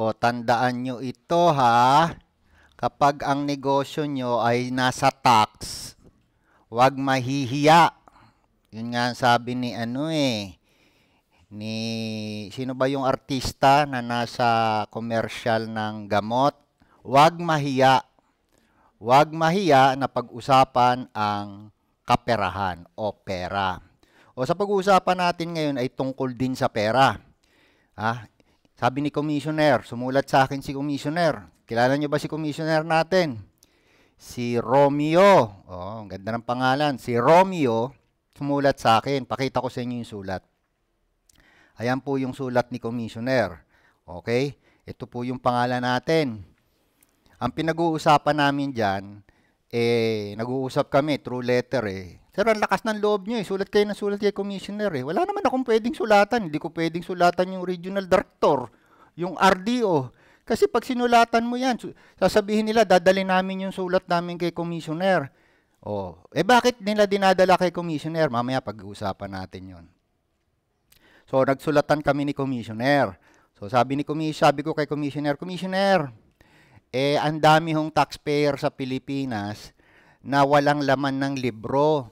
O, tandaan nyo ito ha. Kapag ang negosyo nyo ay nasa tax, wag mahihiya. Yun nga sabi ni ano eh, ni sino ba yung artista na nasa commercial ng gamot? Wag mahiya. Wag mahiya na pag-usapan ang kaperahan o pera. O sa pag-uusapan natin ngayon ay tungkol din sa pera. Ha? Ah, sabi ni Commissioner, sumulat sa akin si Commissioner. Kilala niyo ba si Commissioner natin? Si Romeo. Oh, ang ganda ng pangalan. Si Romeo sumulat sa akin. Pakita ko sa inyo yung sulat. Ayan po yung sulat ni Commissioner. Okay? Ito po yung pangalan natin. Ang pinag-uusapan namin dyan, eh, nag-uusap kami through letter eh. Sir, ang lakas ng loob nyo eh. Sulat kayo ng sulat kay commissioner eh. Wala naman akong pwedeng sulatan. Hindi ko pwedeng sulatan yung regional director yung RDO. Kasi pag sinulatan mo yan, sasabihin nila, dadali namin yung sulat namin kay commissioner. Oh, eh bakit nila dinadala kay commissioner? Mamaya pag-uusapan natin yon. So, nagsulatan kami ni commissioner. So, sabi ni commissioner, sabi ko kay commissioner, commissioner, eh, ang dami hong taxpayer sa Pilipinas na walang laman ng libro.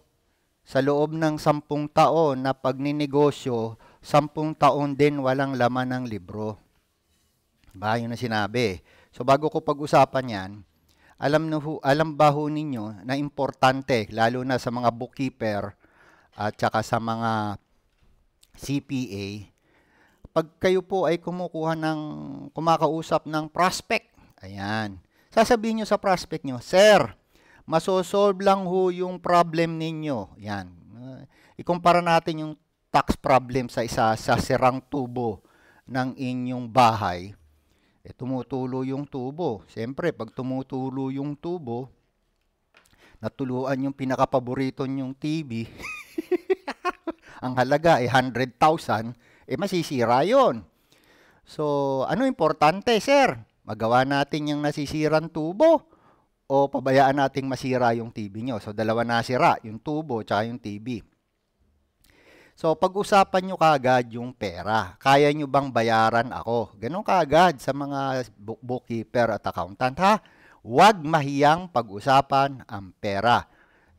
Sa loob ng sampung taon na pagninegosyo, sampung taon din walang laman ng libro. Ba, diba? yun na sinabi. So bago ko pag-usapan yan, alam, na alam ba ho ninyo na importante, lalo na sa mga bookkeeper at saka sa mga CPA, pag kayo po ay kumukuha ng, kumakausap ng prospect, ayan, sasabihin nyo sa prospect nyo, Sir, masosolve lang ho yung problem ninyo. Yan. Eh, ikumpara natin yung tax problem sa isa sa sirang tubo ng inyong bahay eh, tumutulo yung tubo. Siyempre, pag tumutulo yung tubo, natuluan yung pinakapaborito yung TV. Ang halaga ay eh, 100,000, eh masisira yon. So, ano importante, sir? Magawa natin yung nasisirang tubo o pabayaan nating masira yung TV nyo. So, dalawa na sira, yung tubo tsaka yung TV. So, pag-usapan nyo kagad yung pera. Kaya nyo bang bayaran ako? Ganon kagad sa mga bookkeeper at accountant, ha? Huwag mahiyang pag-usapan ang pera.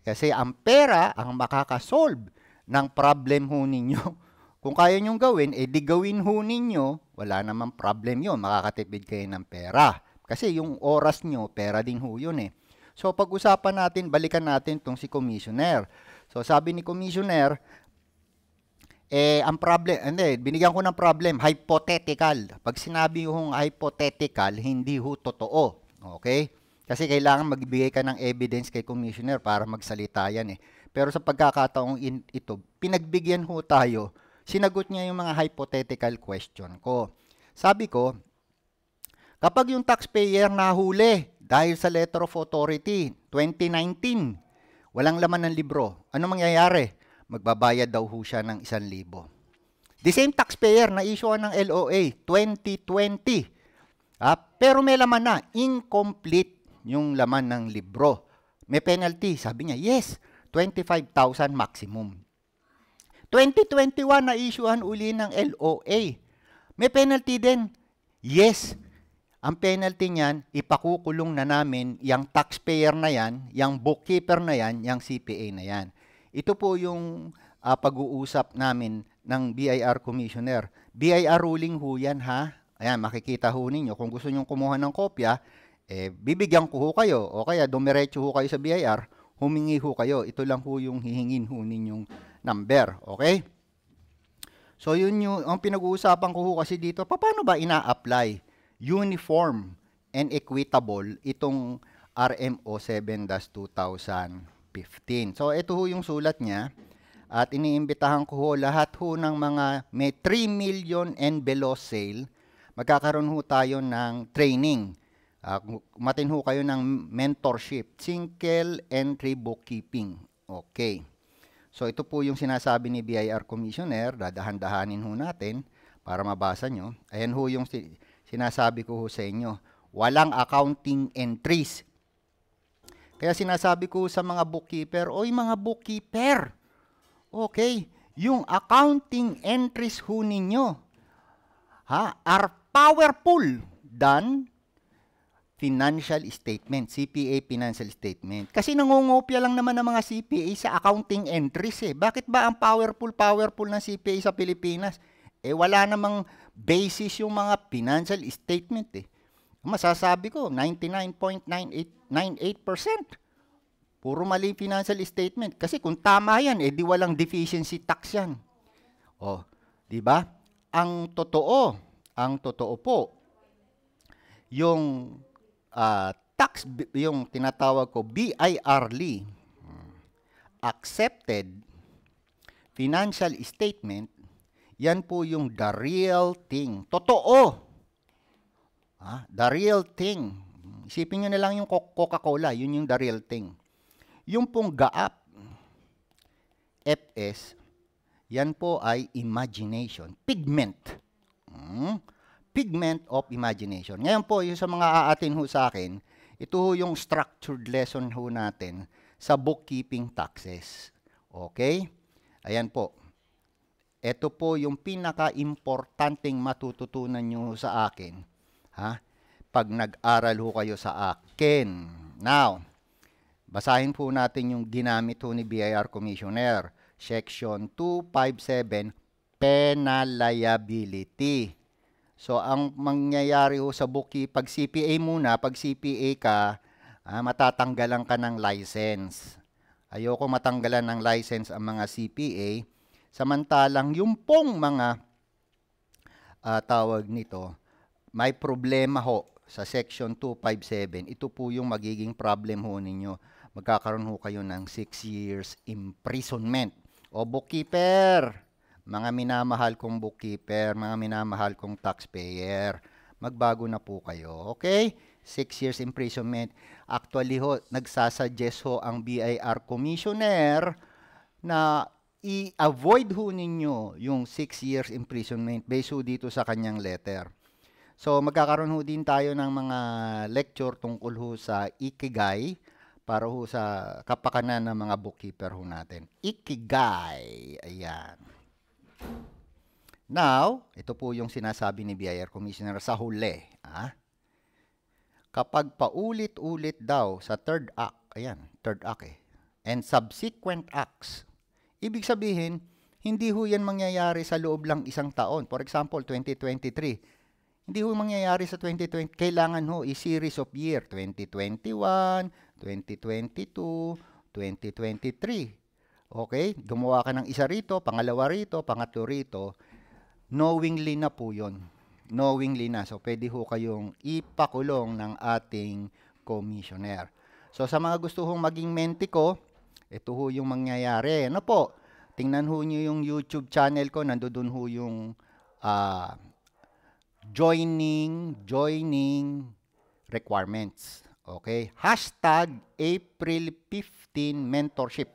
Kasi ang pera ang makakasolve ng problem ho ninyo. Kung kaya nyong gawin, eh di gawin ho ninyo, wala namang problem yon makakatipid kayo ng pera. Kasi yung oras nyo, pera din ho yun eh. So pag-usapan natin, balikan natin tong si commissioner. So sabi ni commissioner, eh, ang problem, hindi, binigyan ko ng problem, hypothetical. Pag sinabi yung hypothetical, hindi ho totoo. Okay? Kasi kailangan magbigay ka ng evidence kay commissioner para magsalita yan eh. Pero sa pagkakataong in, ito, pinagbigyan ho tayo, sinagot niya yung mga hypothetical question ko. Sabi ko, kapag yung taxpayer nahuli dahil sa letter of authority, 2019, walang laman ng libro, ano mangyayari? magbabayad daw ho siya ng 1,000. The same taxpayer na issue ng LOA 2020. Ah, pero may laman na, incomplete yung laman ng libro. May penalty. Sabi niya, yes, 25,000 maximum. 2021 na issuehan uli ng LOA. May penalty din. Yes, ang penalty niyan, ipakukulong na namin yung taxpayer na yan, yung bookkeeper na yan, yung CPA na yan. Ito po yung uh, pag-uusap namin ng BIR Commissioner. BIR ruling ho yan ha. Ayan, makikita ho ninyo. Kung gusto nyong kumuha ng kopya, eh, bibigyan ko ho kayo. O kaya dumiretso ho kayo sa BIR, humingi ho kayo. Ito lang ho yung hihingin ho ninyong number. Okay? So yun yung ang pinag-uusapan ko ho kasi dito, paano ba ina-apply uniform and equitable itong RMO 7-2000? 15. So ito ho yung sulat niya. At iniimbitahan ko ho lahat ho ng mga may 3 million and below sale, magkakaroon ho tayo ng training. Uh, ah, matin ho kayo ng mentorship, single entry bookkeeping. Okay. So ito po yung sinasabi ni BIR Commissioner, dadahan-dahanin ho natin para mabasa nyo. Ayan ho yung sinasabi ko ho sa inyo. Walang accounting entries kaya sinasabi ko sa mga bookkeeper, oy mga bookkeeper, okay, yung accounting entries ho ninyo ha, are powerful than financial statement, CPA financial statement. Kasi nangungopia lang naman ng mga CPA sa accounting entries eh. Bakit ba ang powerful, powerful ng CPA sa Pilipinas? Eh wala namang basis yung mga financial statement eh. Masasabi ko, 99.98% puro mali financial statement. Kasi kung tama yan, edi eh, walang deficiency tax yan. oh, di ba? Ang totoo, ang totoo po, yung uh, tax, yung tinatawag ko BIRLY, accepted financial statement, yan po yung the real thing. Totoo! Ah, the real thing. Isipin nyo na lang yung Coca-Cola, yun yung the real thing. Yung pong gaap, FS, yan po ay imagination, pigment. Hmm? Pigment of imagination. Ngayon po, yung sa mga aatin ho sa akin, ito ho yung structured lesson ho natin sa bookkeeping taxes. Okay? Ayan po. Ito po yung pinaka-importanting matututunan nyo sa akin Ha? Pag nag-aral ho kayo sa akin. Now, basahin po natin yung ginamit ho ni BIR Commissioner. Section 257, Penal Liability. So, ang mangyayari ho sa buki, pag CPA muna, pag CPA ka, ah, matatanggalan ka ng license. Ayoko matanggalan ng license ang mga CPA. Samantalang yung pong mga uh, tawag nito, may problema ho sa section 257, ito po yung magiging problem ho ninyo. Magkakaroon ho kayo ng 6 years imprisonment. O bookkeeper, mga minamahal kong bookkeeper, mga minamahal kong taxpayer, magbago na po kayo, okay? 6 years imprisonment. Actually ho, nagsasuggest ho ang BIR commissioner na i-avoid ho ninyo yung 6 years imprisonment based ho dito sa kanyang letter. So magkakaroon ho din tayo ng mga lecture tungkol ho sa Ikigai para ho sa kapakanan ng mga bookkeeper ho natin. Ikigai. Ayan. Now, ito po yung sinasabi ni BIR Commissioner sa huli. Ah? Kapag paulit-ulit daw sa third act, ayan, third act eh, and subsequent acts, ibig sabihin, hindi ho yan mangyayari sa loob lang isang taon. For example, 2023, hindi ho mangyayari sa 2020. Kailangan ho i-series of year. 2021, 2022, 2023. Okay? Gumawa ka ng isa rito, pangalawa rito, pangatlo rito. Knowingly na po yon. Knowingly na. So, pwede ho kayong ipakulong ng ating commissioner. So, sa mga gusto hong maging menti ko, ito ho yung mangyayari. Ano po? Tingnan ho nyo yung YouTube channel ko. Nandoon ho yung uh, joining, joining requirements. Okay? Hashtag April 15 mentorship.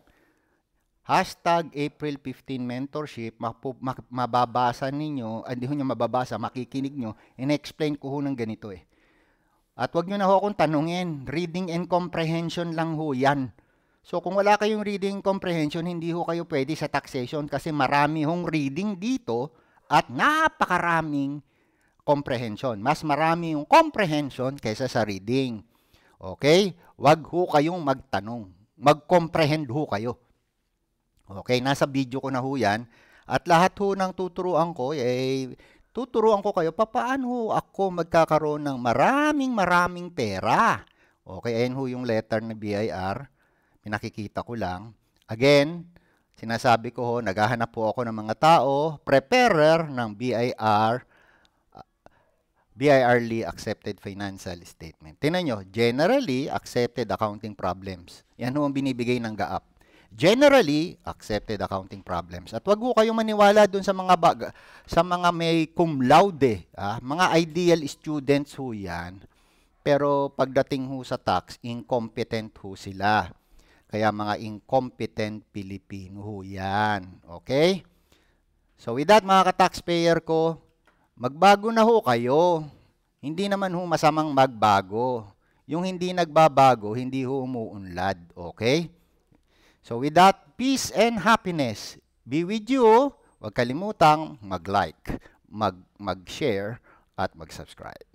Hashtag April 15 mentorship, mapu- ma- mababasa ninyo, ah, hindi ah, ho nyo mababasa, makikinig nyo, in-explain ko ho ng ganito eh. At wag nyo na ho akong tanungin, reading and comprehension lang ho yan. So kung wala kayong reading comprehension, hindi ho kayo pwede sa taxation kasi marami hong reading dito at napakaraming comprehension. Mas marami yung comprehension kaysa sa reading. Okay? Huwag ho kayong magtanong. Mag-comprehend ho kayo. Okay, nasa video ko na ho yan. At lahat ho ng tuturuan ko, eh, tuturuan ko kayo papaano ako magkakaroon ng maraming maraming pera. Okay, ayan ho yung letter na BIR. Pinakikita ko lang. Again, sinasabi ko ho, naghahanap po ako ng mga tao, preparer ng BIR BIRLY e, Accepted Financial Statement. Tingnan nyo, Generally Accepted Accounting Problems. Yan ho ang binibigay ng GAAP. Generally Accepted Accounting Problems. At wag ho kayong maniwala dun sa mga bag, sa mga may cum laude, ah, mga ideal students ho yan. Pero pagdating ho sa tax, incompetent ho sila. Kaya mga incompetent Pilipino ho yan. Okay? So with that mga ka-taxpayer ko, Magbago na ho kayo. Hindi naman ho masamang magbago. Yung hindi nagbabago, hindi ho umuunlad. Okay? So with that, peace and happiness be with you. Huwag kalimutang mag-like, mag-share, at mag-subscribe.